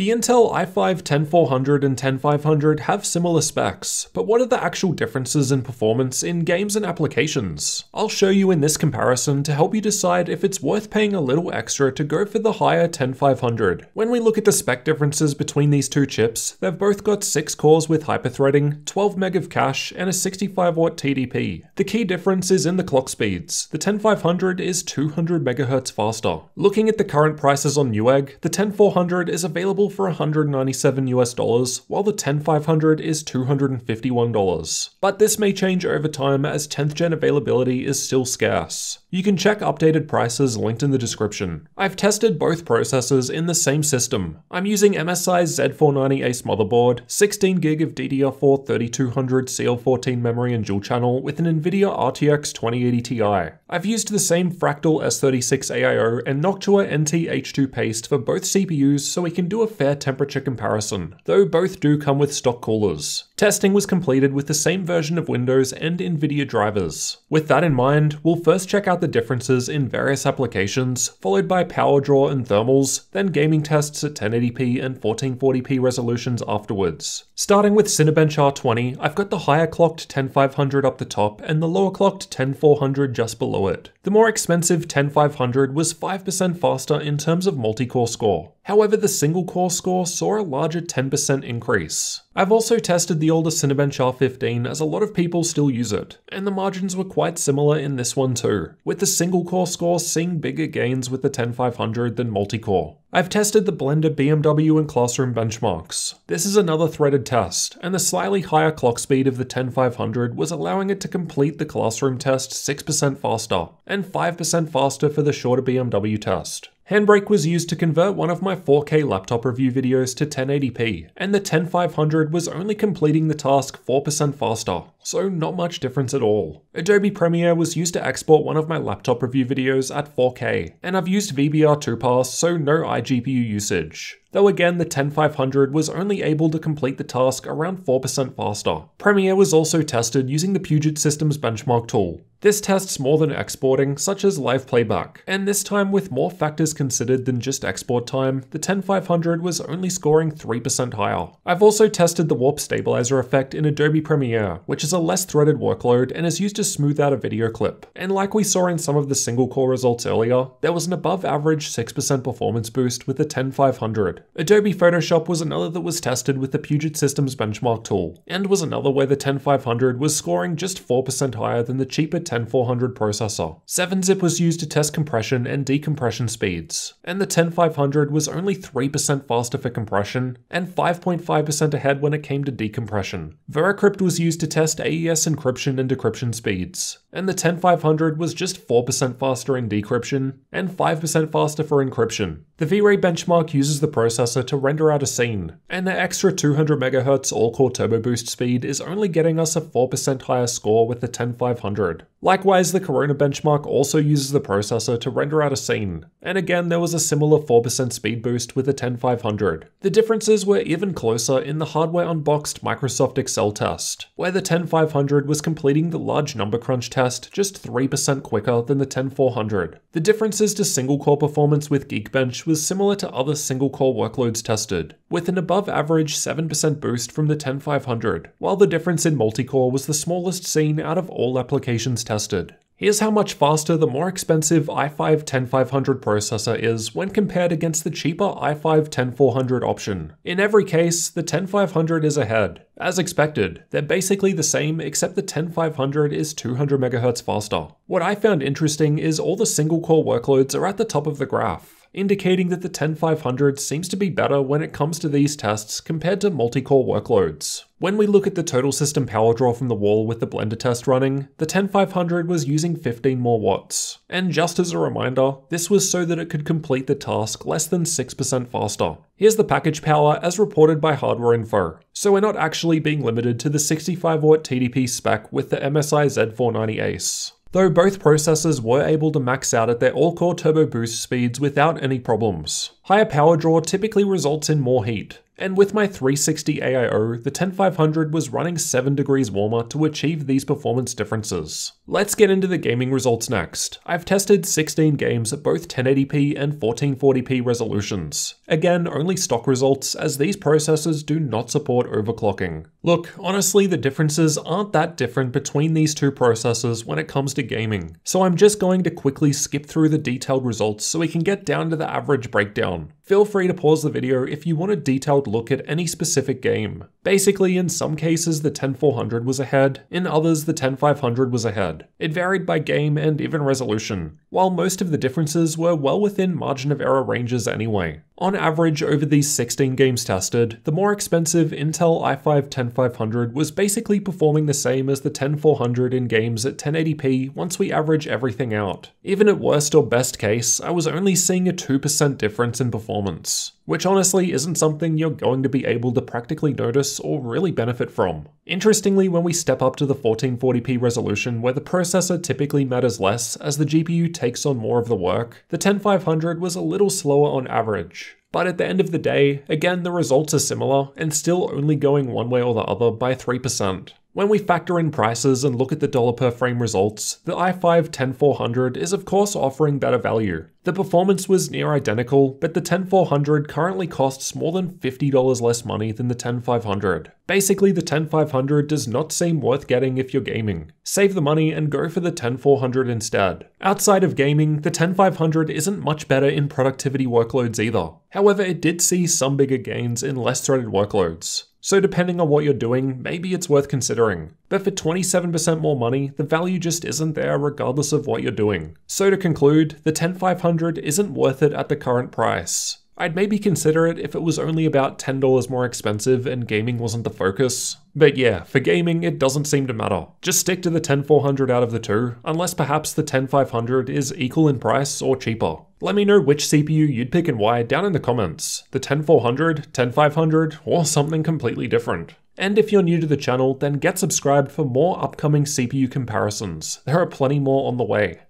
The Intel i5 10400 and 10500 have similar specs, but what are the actual differences in performance in games and applications? I'll show you in this comparison to help you decide if it's worth paying a little extra to go for the higher 10500. When we look at the spec differences between these two chips, they've both got 6 cores with hyperthreading, 12 meg of cache, and a 65 watt TDP. The key difference is in the clock speeds. The 10500 is 200 MHz faster. Looking at the current prices on Newegg, the 10400 is available for 197 US dollars, while the 10500 is 251 dollars. But this may change over time as 10th gen availability is still scarce. You can check updated prices linked in the description. I've tested both processors in the same system. I'm using MSI's Z490 Ace motherboard, 16GB of DDR4 3200 CL14 memory and dual channel with an NVIDIA RTX 2080 Ti. I've used the same Fractal S36 AIO and Noctua NT H2 paste for both CPUs so we can do a fair temperature comparison, though both do come with stock coolers. Testing was completed with the same version of Windows and NVIDIA drivers. With that in mind, we'll first check out the differences in various applications, followed by power draw and thermals, then gaming tests at 1080p and 1440p resolutions afterwards. Starting with Cinebench R20, I've got the higher clocked 10500 up the top and the lower clocked 10400 just below it. The more expensive 10500 was 5% faster in terms of multi-core score. However, the single-core score saw a larger 10% increase. I've also tested the older Cinebench R15 as a lot of people still use it, and the margins were quite similar in this one too, with the single core score seeing bigger gains with the 10500 than multi-core. I've tested the Blender BMW and classroom benchmarks. This is another threaded test, and the slightly higher clock speed of the 10500 was allowing it to complete the classroom test 6% faster, and 5% faster for the shorter BMW test. Handbrake was used to convert one of my 4K laptop review videos to 1080p, and the 10500 was only completing the task 4% faster, so not much difference at all. Adobe Premiere was used to export one of my laptop review videos at 4K, and I've used VBR 2Pass so no iGPU usage. Though again, the 10500 was only able to complete the task around 4% faster. Premiere was also tested using the Puget Systems benchmark tool, this tests more than exporting, such as live playback, and this time with more factors considered than just export time, the 10500 was only scoring 3% higher. I've also tested the warp stabilizer effect in Adobe Premiere, which is a less threaded workload and is used to smooth out a video clip. And like we saw in some of the single core results earlier, there was an above average 6% performance boost with the 10500. Adobe Photoshop was another that was tested with the Puget Systems benchmark tool, and was another where the 10500 was scoring just 4% higher than the cheaper 10400 processor. 7-zip was used to test compression and decompression speeds, and the 10500 was only 3% faster for compression and 5.5% ahead when it came to decompression. Veracrypt was used to test AES encryption and decryption speeds, and the 10500 was just 4% faster in decryption and 5% faster for encryption. The V-Ray benchmark uses the processor to render out a scene, and the extra 200MHz all-core turbo boost speed is only getting us a 4% higher score with the 10500. Likewise, the Corona benchmark also uses the processor to render out a scene, and again there was a similar 4% speed boost with the 10500. The differences were even closer in the hardware unboxed Microsoft Excel test, where the 10500 was completing the large number crunch test just 3% quicker than the 10400. The differences to single-core performance with Geekbench was similar to other single core workloads tested, with an above average 7% boost from the 10500, while the difference in multi-core was the smallest seen out of all applications tested. Here's how much faster the more expensive i5-10500 processor is when compared against the cheaper i5-10400 option. In every case, the 10500 is ahead. As expected, they're basically the same except the 10500 is 200MHz faster. What I found interesting is all the single core workloads are at the top of the graph, indicating that the 10500 seems to be better when it comes to these tests compared to multi-core workloads. When we look at the total system power draw from the wall with the Blender test running, the 10500 was using 15 more watts. And just as a reminder, this was so that it could complete the task less than 6% faster. Here's the package power as reported by Hardware Info. So we're not actually being limited to the 65 watt TDP spec with the MSI Z490 Ace though both processors were able to max out at their all-core turbo boost speeds without any problems. Higher power draw typically results in more heat, and with my 360 AIO, the 10500 was running 7 degrees warmer to achieve these performance differences. Let's get into the gaming results next. I've tested 16 games at both 1080p and 1440p resolutions. Again, only stock results, as these processors do not support overclocking. Look, honestly the differences aren't that different between these two processors when it comes to gaming, so I'm just going to quickly skip through the detailed results so we can get down to the average breakdown. Feel free to pause the video if you want a detailed look at any specific game. Basically, in some cases the 10400 was ahead, in others the 10500 was ahead. It varied by game and even resolution while most of the differences were well within margin of error ranges anyway. On average, over these 16 games tested, the more expensive Intel i5-10500 was basically performing the same as the 10400 in games at 1080p once we average everything out. Even at worst or best case, I was only seeing a 2% difference in performance, which honestly isn't something you're going to be able to practically notice or really benefit from. Interestingly, when we step up to the 1440p resolution where the processor typically matters less as the GPU takes on more of the work, the 10500 was a little slower on average. But at the end of the day, again the results are similar and still only going one way or the other by 3%. When we factor in prices and look at the dollar per frame results, the i5-10400 is of course offering better value. The performance was near identical, but the 10400 currently costs more than $50 less money than the 10500. Basically, the 10500 does not seem worth getting if you're gaming. Save the money and go for the 10400 instead. Outside of gaming, the 10500 isn't much better in productivity workloads either. However, it did see some bigger gains in less threaded workloads. So depending on what you're doing, maybe it's worth considering. But for 27% more money, the value just isn't there regardless of what you're doing. So to conclude, the 10500 isn't worth it at the current price. I'd maybe consider it if it was only about $10 more expensive and gaming wasn't the focus. But yeah, for gaming, it doesn't seem to matter. Just stick to the 10400 out of the two, unless perhaps the 10500 is equal in price or cheaper. Let me know which CPU you'd pick and why down in the comments. The 10400, 10500, or something completely different. And if you're new to the channel, then get subscribed for more upcoming CPU comparisons. There are plenty more on the way.